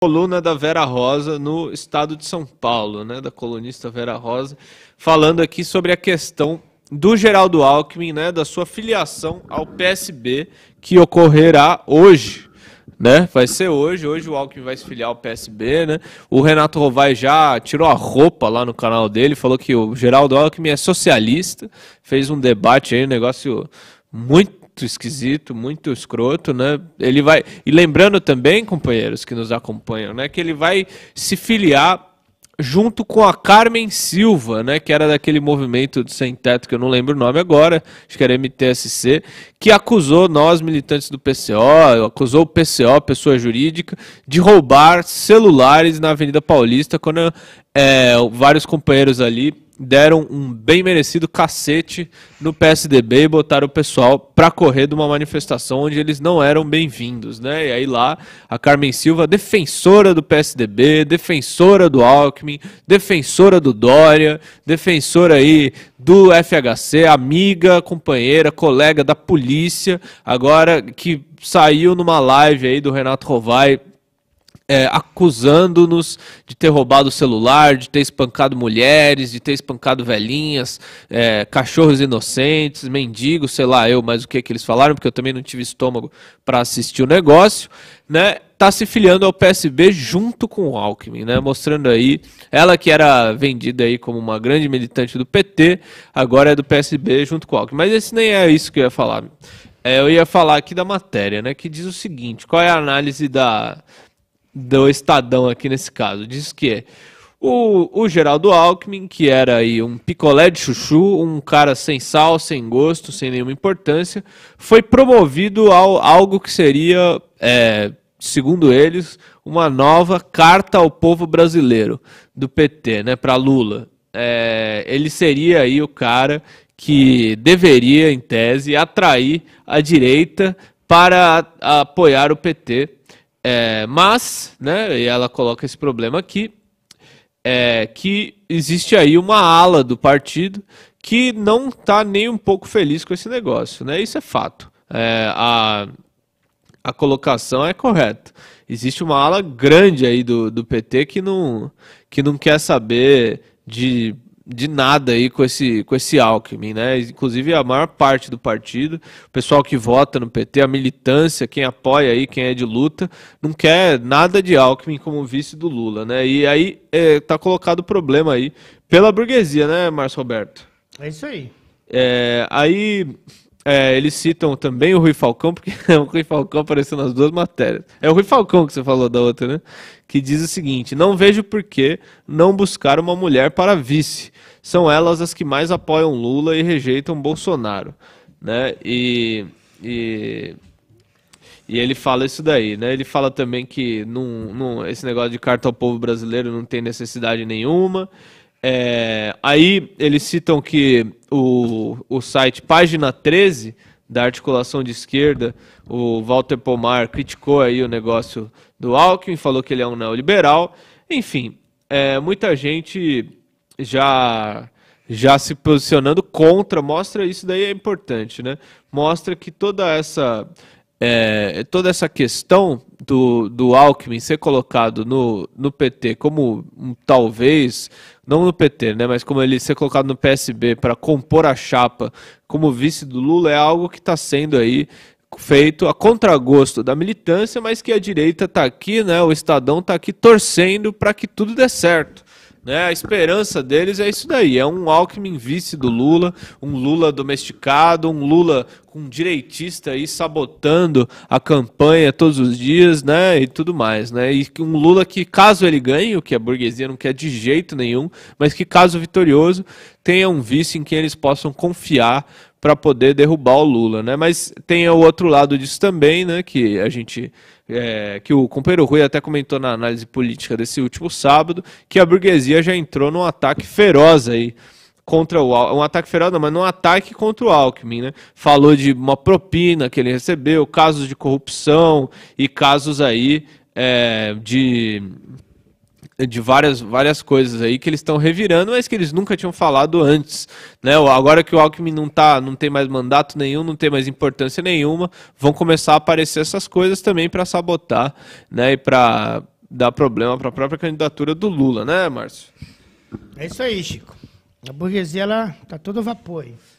coluna da Vera Rosa no estado de São Paulo, né, da colunista Vera Rosa, falando aqui sobre a questão do Geraldo Alckmin, né, da sua filiação ao PSB que ocorrerá hoje. Né? Vai ser hoje, hoje o Alckmin vai se filiar ao PSB, né? O Renato Rovai já tirou a roupa lá no canal dele, falou que o Geraldo Alckmin é socialista, fez um debate aí, um negócio muito muito esquisito, muito escroto, né? Ele vai. E lembrando também, companheiros que nos acompanham, né? Que ele vai se filiar junto com a Carmen Silva, né, que era daquele movimento do sem teto que eu não lembro o nome agora, acho que era MTSC, que acusou nós militantes do PCO, acusou o PCO, pessoa jurídica, de roubar celulares na Avenida Paulista quando é, vários companheiros ali deram um bem merecido cacete no PSDB e botaram o pessoal para correr de uma manifestação onde eles não eram bem-vindos, né? E aí lá a Carmen Silva, defensora do PSDB, defensora do Alckmin, defensora do Dória, defensora aí do FHC, amiga, companheira, colega da polícia, agora que saiu numa live aí do Renato Rovai é, acusando-nos de ter roubado o celular, de ter espancado mulheres, de ter espancado velhinhas, é, cachorros inocentes, mendigos, sei lá eu, mas o que, que eles falaram, porque eu também não tive estômago para assistir o negócio, né? Tá se filiando ao PSB junto com o Alckmin, né? Mostrando aí, ela que era vendida aí como uma grande militante do PT, agora é do PSB junto com o Alckmin. Mas esse nem é isso que eu ia falar. É, eu ia falar aqui da matéria, né? Que diz o seguinte: qual é a análise da do Estadão aqui nesse caso. Diz que o, o Geraldo Alckmin, que era aí um picolé de chuchu, um cara sem sal, sem gosto, sem nenhuma importância, foi promovido ao algo que seria, é, segundo eles, uma nova carta ao povo brasileiro do PT, né, para Lula. É, ele seria aí o cara que deveria, em tese, atrair a direita para apoiar o PT é, mas, né, e ela coloca esse problema aqui, é, que existe aí uma ala do partido que não está nem um pouco feliz com esse negócio, né? Isso é fato. É, a, a colocação é correta. Existe uma ala grande aí do, do PT que não, que não quer saber de de nada aí com esse, com esse Alckmin, né? Inclusive a maior parte do partido, o pessoal que vota no PT, a militância, quem apoia aí, quem é de luta, não quer nada de Alckmin como vice do Lula, né? E aí é, tá colocado o problema aí pela burguesia, né, Márcio Roberto? É isso aí. É, aí é, eles citam também o Rui Falcão, porque o Rui Falcão apareceu nas duas matérias. É o Rui Falcão que você falou da outra, né? Que diz o seguinte: Não vejo por que não buscar uma mulher para vice. São elas as que mais apoiam Lula e rejeitam Bolsonaro. Né? E, e, e ele fala isso daí, né? Ele fala também que num, num, esse negócio de carta ao povo brasileiro não tem necessidade nenhuma. É, aí eles citam que o, o site Página 13 da articulação de esquerda, o Walter Pomar criticou aí o negócio do Alckmin, falou que ele é um neoliberal. Enfim, é, muita gente já já se posicionando contra, mostra isso daí é importante, né? Mostra que toda essa é, toda essa questão do, do Alckmin ser colocado no, no PT como um, talvez, não no PT, né, mas como ele ser colocado no PSB para compor a chapa como vice do Lula é algo que está sendo aí feito a contragosto da militância, mas que a direita está aqui, né, o Estadão está aqui torcendo para que tudo dê certo. Né? A esperança deles é isso daí: é um Alckmin vice do Lula, um Lula domesticado, um Lula com um direitista aí sabotando a campanha todos os dias, né? E tudo mais, né? E um Lula que, caso ele ganhe, o que a burguesia não quer de jeito nenhum, mas que, caso vitorioso, tenha um vice em quem eles possam confiar para poder derrubar o Lula, né? Mas tem o outro lado disso também, né? Que a gente, é, que o companheiro Rui até comentou na análise política desse último sábado, que a burguesia já entrou num ataque feroz aí contra o um ataque feroz, não, mas num ataque contra o Alckmin, né? Falou de uma propina que ele recebeu, casos de corrupção e casos aí é, de de várias, várias coisas aí que eles estão revirando, mas que eles nunca tinham falado antes. Né? Agora que o Alckmin não, tá, não tem mais mandato nenhum, não tem mais importância nenhuma, vão começar a aparecer essas coisas também para sabotar né? e para dar problema para a própria candidatura do Lula, né, Márcio? É isso aí, Chico. A burguesia ela tá todo vapor